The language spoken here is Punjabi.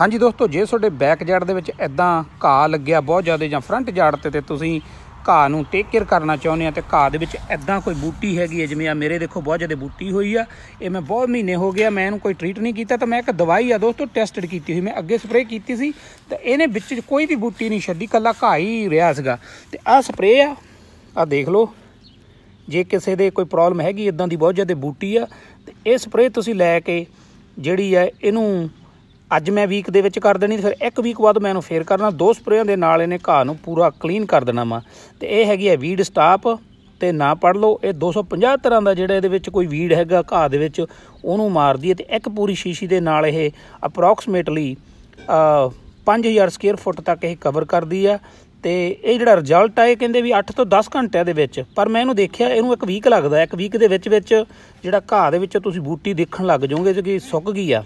ਹਾਂਜੀ ਦੋਸਤੋ ਜੇ ਤੁਹਾਡੇ ਬੈਕ ਯਾਰਡ ਦੇ ਵਿੱਚ ਐਦਾਂ ਘਾਹ ਲੱਗਿਆ ਬਹੁਤ ਜ਼ਿਆਦਾ ਜਾਂ ਫਰੰਟ ਯਾਰਡ ਤੇ ਤੇ ਤੁਸੀਂ ਘਾਹ ਨੂੰ ਟੇਕ ਕੇਅਰ ਕਰਨਾ ਚਾਹੁੰਦੇ ਆ ਤੇ ਘਾਹ ਦੇ ਵਿੱਚ ਐਦਾਂ ਕੋਈ ਬੂਟੀ ਹੈਗੀ ਹੈ ਜਿਵੇਂ ਆ ਮੇਰੇ ਦੇਖੋ ਬਹੁਤ ਜ਼ਿਆਦਾ ਬੂਟੀ ਹੋਈ ਆ ਇਹ ਮੈਂ ਬਹੁਤ ਮਹੀਨੇ ਹੋ ਗਿਆ ਮੈਂ ਇਹਨੂੰ ਕੋਈ ਟ੍ਰੀਟ ਨਹੀਂ ਕੀਤਾ ਤਾਂ ਮੈਂ ਇੱਕ ਦਵਾਈ ਆ ਦੋਸਤੋ ਟੈਸਟਡ ਕੀਤੀ ਹੋਈ ਮੈਂ ਅੱਗੇ ਸਪਰੇਅ ਕੀਤੀ ਸੀ ਤੇ ਇਹਨੇ ਵਿੱਚ ਕੋਈ ਵੀ ਬੂਟੀ ਨਹੀਂ ਛੱਡੀ ਕੱਲਾ ਘਾਹ ਹੀ ਰਿਹਾ ਸੀਗਾ ਤੇ ਆ ਸਪਰੇਅ ਆ ਆ ਦੇਖ ਲਓ ਜੇ ਕਿਸੇ ਦੇ ਕੋਈ ਪ੍ਰੋਬਲਮ ਹੈਗੀ ਇਦਾਂ ਦੀ ਬਹੁਤ ਜ਼ਿਆਦਾ ਬੂਟੀ ਆ ਤੇ ਇਹ ਸਪਰੇਅ ਤੁਸੀਂ ਲੈ ਕੇ ਜਿਹੜੀ ਆ ਇਹਨੂੰ ਅੱਜ ਮੈਂ ਵੀਕ ਦੇ ਵਿੱਚ ਕਰ ਦੇਣੀ ਫਿਰ ਇੱਕ ਵੀਕ ਬਾਅਦ ਮੈਂ ਇਹਨੂੰ ਫੇਰ ਕਰਨਾ ਦੋ ਸਪਰੇਆਂ ਦੇ ਨਾਲ ਇਹਨੇ ਘਾਹ ਨੂੰ ਪੂਰਾ ਕਲੀਨ ਕਰ ਦੇਣਾ ਵਾ ਤੇ ਇਹ ਹੈਗੀ ਹੈ ਵੀਡ ਸਟਾਪ ਤੇ ਨਾ ਪੜ ਲਓ ਇਹ 250 ਤਰ੍ਹਾਂ ਦਾ ਜਿਹੜਾ ਇਹਦੇ ਵਿੱਚ ਕੋਈ ਵੀਡ ਹੈਗਾ ਘਾਹ ਦੇ ਵਿੱਚ ਉਹਨੂੰ ਮਾਰਦੀ ਹੈ ਤੇ ਇੱਕ ਪੂਰੀ ਸ਼ੀਸ਼ੀ ਦੇ ਨਾਲ ਇਹ ਅਪਰੋਕਸੀਮੇਟਲੀ 5000 ਸਕੁਅਰ ਫੁੱਟ ਤੱਕ ਇਹ ਕਵਰ ਕਰਦੀ ਆ ਤੇ ਇਹ ਜਿਹੜਾ ਰਿਜ਼ਲਟ ਆ ਇਹ ਕਹਿੰਦੇ ਵੀ 8 ਤੋਂ 10 ਘੰਟਿਆਂ ਦੇ ਵਿੱਚ ਪਰ ਮੈਂ ਇਹਨੂੰ ਦੇਖਿਆ ਇਹਨੂੰ ਇੱਕ ਵੀਕ ਲੱਗਦਾ ਇੱਕ ਵੀਕ ਦੇ ਵਿੱਚ ਵਿੱਚ ਜਿਹੜਾ ਘਾਹ ਦੇ ਵਿੱਚ ਤੁਸੀਂ ਬੂਟੀ ਦੇਖਣ ਲੱਗ ਜਾਓਗੇ ਕਿਉਂਕਿ ਸੁੱਕ ਗਈ ਆ